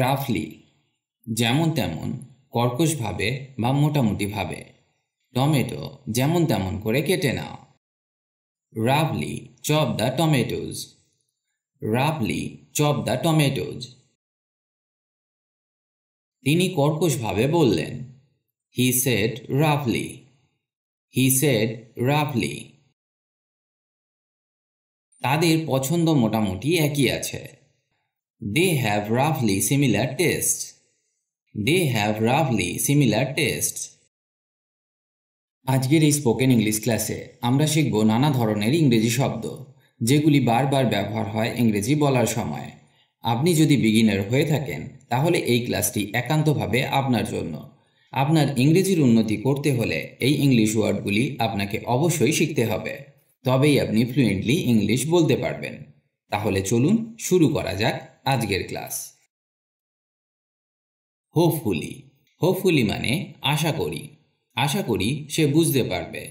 রাফলি যেমন তেমন কর্কশভাবে বা মোটামুটিভাবে টমেটো যেমন তেমন করে কেটে নাও roughly chop the tomatoes roughly chop the tomatoes তিনি কর্কশভাবে বললেন হি সেড রাভলি হি সেড রাভলি তাদের পছন্দ মোটামুটি একই আছে They have roughly similar taste. They have roughly similar taste. আজকের এই স্পোকেন ইংলিশ ক্লাসে আমরা শিখব নানা ধরনের ইংরেজি শব্দ যেগুলি বারবার ব্যবহার হয় ইংরেজি বলার সময় আপনি যদি বিগিনার হয়ে থাকেন তাহলে এই ক্লাসটি একান্তভাবে আপনার জন্য আপনার ইংরেজির উন্নতি করতে হলে এই ইংলিশ ওয়ার্ডগুলি আপনাকে অবশ্যই শিখতে হবে তবেই আপনি ফ্লুয়েন্টলি ইংলিশ বলতে পারবেন তাহলে চলুন শুরু করা যাক আজকের ক্লাস হোপফুলি হোপফুলি মানে আশা করি আশা করি সে বুঝতে পারবে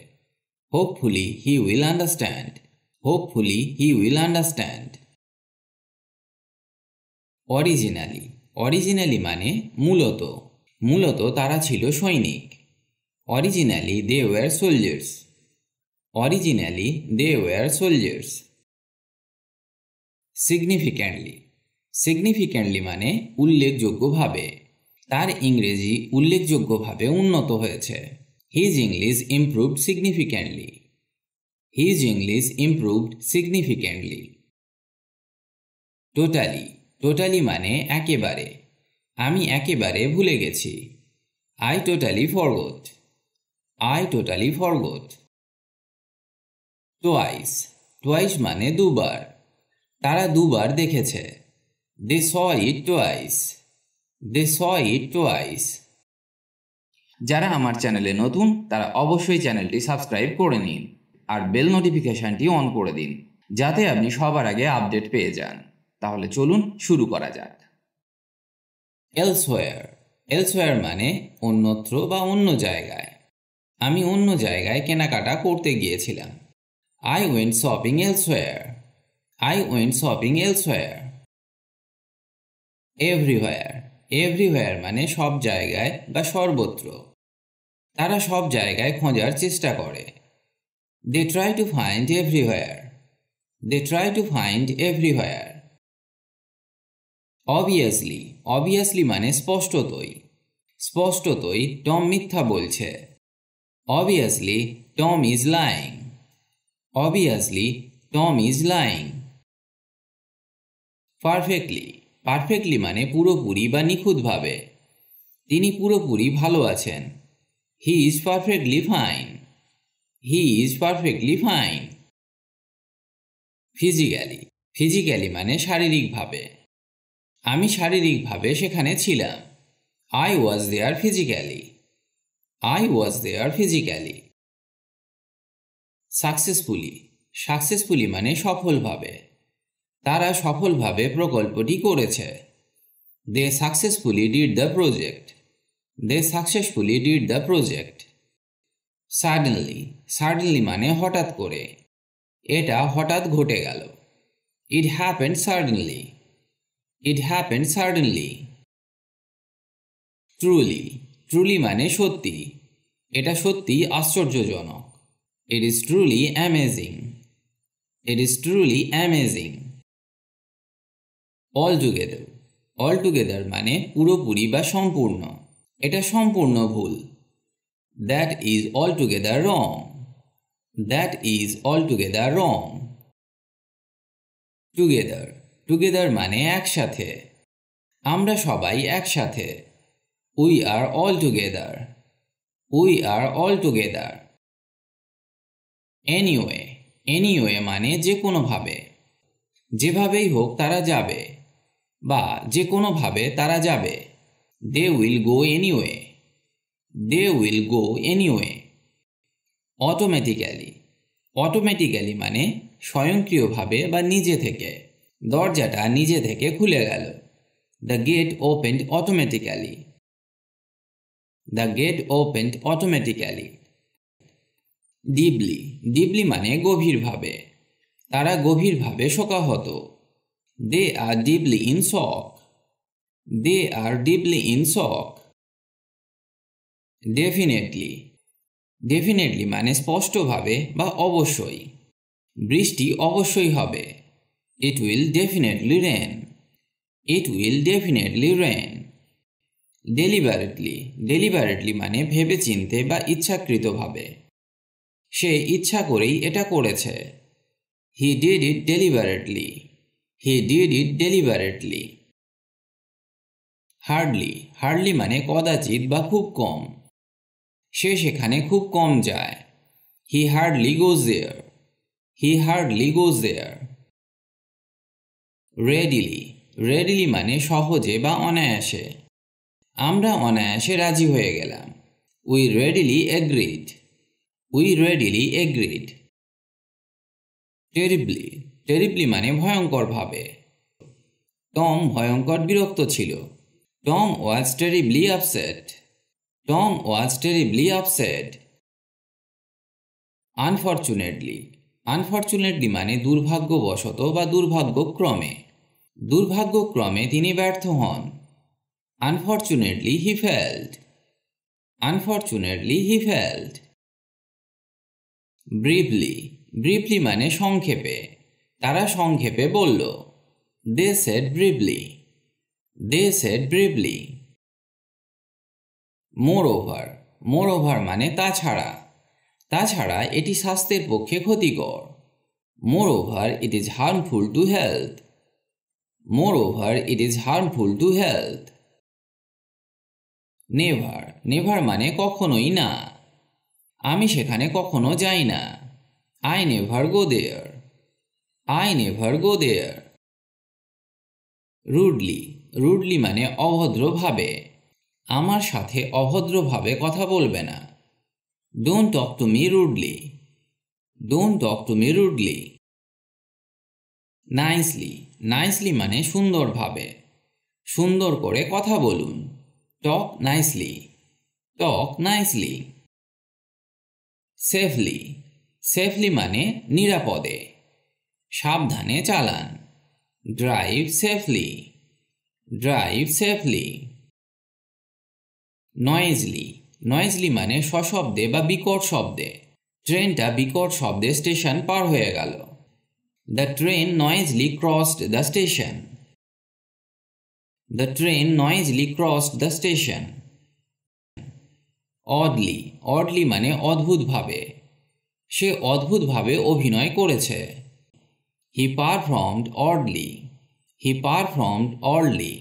hopefully he will understand hopefully he will understand originally originally মানে মূলত মূলত তারা ছিল সৈনিক originally they were soldiers originally they were soldiers significantly significantly মানে উল্লেখযোগ্যভাবে তার ইংরেজি উল্লেখযোগ্যভাবে উন্নত হয়েছে his English improved significantly his English improved significantly totally totally মানে একেবারে আমি একেবারে ভুলে গেছি I totally forgot I totally forgot twice twice মানে দুবার তারা দুবার দেখেছে They saw it twice. They saw it twice. যারা আমার চ্যানেলে নতুন তারা অবশ্যই চ্যানেলটি সাবস্ক্রাইব করে নিন আর বেল নোটিফিকেশনটি অন করে দিন যাতে আপনি সবার আগে আপডেট পেয়ে যান তাহলে চলুন শুরু করা যাক এলসওয়্যার এলসওয়্যার মানে অন্যত্র বা অন্য জায়গায় আমি অন্য জায়গায় কেনাকাটা করতে গিয়েছিলাম I went shopping elsewhere I went shopping elsewhere everywhere everywhere মানে সব জায়গায় বা সর্বত্র তারা সব জায়গায় খোঁজার চেষ্টা করে they try to find everywhere they try to find everywhere obviously obviously মানে স্পষ্টতই স্পষ্টতই টম মিথ্যা বলছে obviously Tom is lying obviously Tom is lying perfectly perfectly মানে পুরোপুরি বা নিখুঁতভাবে তিনি পুরোপুরি ভালো আছেন he is perfectly fine he is perfectly fine physically physically মানে শারীরিকভাবে আমি শারীরিকভাবে সেখানে ছিলাম I was there physically I was there physically successfully successfully মানে সফলভাবে তারা সফলভাবে প্রকল্পটি করেছে they successfully did the project they successfully did the project suddenly suddenly মানে হঠাৎ করে এটা হঠাৎ ঘটে গেল it happened suddenly it happened suddenly truly truly মানে সত্যি এটা সত্যি আশ্চর্যজনক it is truly amazing it is truly amazing all together all together মানে পুরোপুরি বা সম্পূর্ণ এটা সম্পূর্ণ ভুল that is all together wrong that is all together wrong together together মানে একসাথে আমরা সবাই একসাথে we are all together we are all together anyway anyway মানে যে কোনোভাবে যেভাবেই হোক তারা যাবে বা যে কোনোভাবে তারা যাবে they will go anyway they will go anyway automatically automatically মানে স্বয়ংক্রিয়ভাবে বা নিজে থেকে দরজাটা নিজে থেকে খুলে গেল the gate opened automatically the gate opened automatically deeply deeply মানে গভীরভাবে তারা গভীরভাবে শোকাহত They are deeply in shock. They are deeply in shock. Definitely definitely মানে স্পষ্টভাবে বা অবশ্যই বৃষ্টি অবশ্যই হবে it will definitely rain it will definitely rain deliberately deliberately মানে ভেবে চিনতে বা ইচ্ছাকৃতভাবে সে ইচ্ছা করেই এটা করেছে he did it deliberately he did it deliberately hardly hardly মানে কদাচিৎ বা খুব কম সে সেখানে খুব কম যায় he hardly goes there he hardly goes there readily readily মানে সহজে বা অনায়াসে আমরা অনায়াসে রাজি হয়ে গেলাম we readily agreed we readily agreed terribly terribly মানে ভয়ঙ্করভাবে টম ভয়ঙ্কর বিরক্ত ছিল Tom was terribly upset Tom was terribly upset unfortunately unfortunately মানে দুর্ভাগ্যবশত বা দুর্ভাগ্যক্রমে দুর্ভাগ্যক্রমে তিনি ব্যর্থ হন unfortunately he failed unfortunately he failed briefly briefly মানে সংক্ষেপে তারা সংক্ষেপে বলল they said ব্রিবলি they said briefly moreover moreover মানে তাছাড়া তাছাড়া এটি স্বাস্থ্যের পক্ষে ক্ষতিকর moreover it is harmful to health moreover it is harmful to health never never মানে কখনোই না আমি সেখানে কখনো যাই না I never go there I never go there rudely rudely মানে অভদ্রভাবে আমার সাথে অভদ্রভাবে কথা বলবে না don't talk to me rudely don't talk to me rudely nicely nicely মানে সুন্দরভাবে সুন্দর করে কথা বলুন talk nicely talk nicely safely safely মানে নিরাপদে সাবধানে চালান drive safely drive safely noisily noisily মানে সশব্দে বা বিকট শব্দে ট্রেনটা বিকট শব্দে স্টেশন পার হয়ে গেল the train noisily crossed the station the train noisily crossed the station oddly oddly মানে অদ্ভুতভাবে সে অদ্ভুতভাবে অভিনয় করেছে He performed oddly. He performed oddly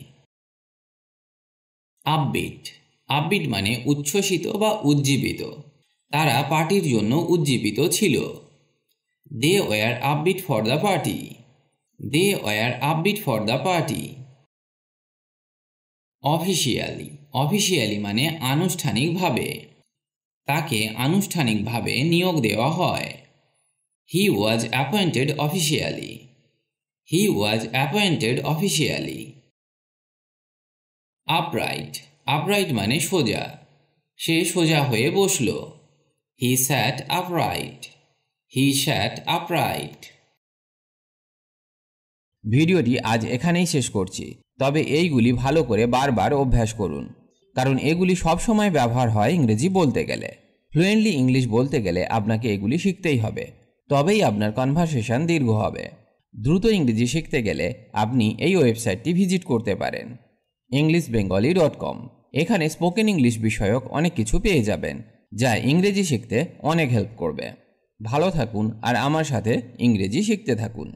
upbeat upbeat মানে উচ্ছ্বসিত বা উজ্জীবিত তারা পার্টির জন্য উজ্জীবিত ছিল they were upbeat for the party they were upbeat for the party officially officially মানে আনুষ্ঠানিকভাবে তাকে আনুষ্ঠানিকভাবে নিয়োগ দেওয়া হয় He was appointed officially. He was appointed officially. Upright. Upright মানে সোজা সে সোজা হয়ে বসল হি স্যাট আপরাইট হি স্যাট আপরাইট ভিডিওটি আজ এখানেই শেষ করছি তবে এইগুলি ভালো করে বারবার অভ্যাস করুন কারণ এগুলি সবসময় ব্যবহার হয় ইংরেজি বলতে গেলে ফ্লুয়েন্টলি ইংলিশ বলতে গেলে আপনাকে এগুলি শিখতেই হবে তবেই আপনার কনভারসেশন দীর্ঘ হবে দ্রুত ইংরেজি শিখতে গেলে আপনি এই ওয়েবসাইটটি ভিজিট করতে পারেন ইংলিশ বেঙ্গলি ডট কম এখানে স্পোকেন ইংলিশ বিষয়ক অনেক কিছু পেয়ে যাবেন যা ইংরেজি শিখতে অনেক হেল্প করবে ভালো থাকুন আর আমার সাথে ইংরেজি শিখতে থাকুন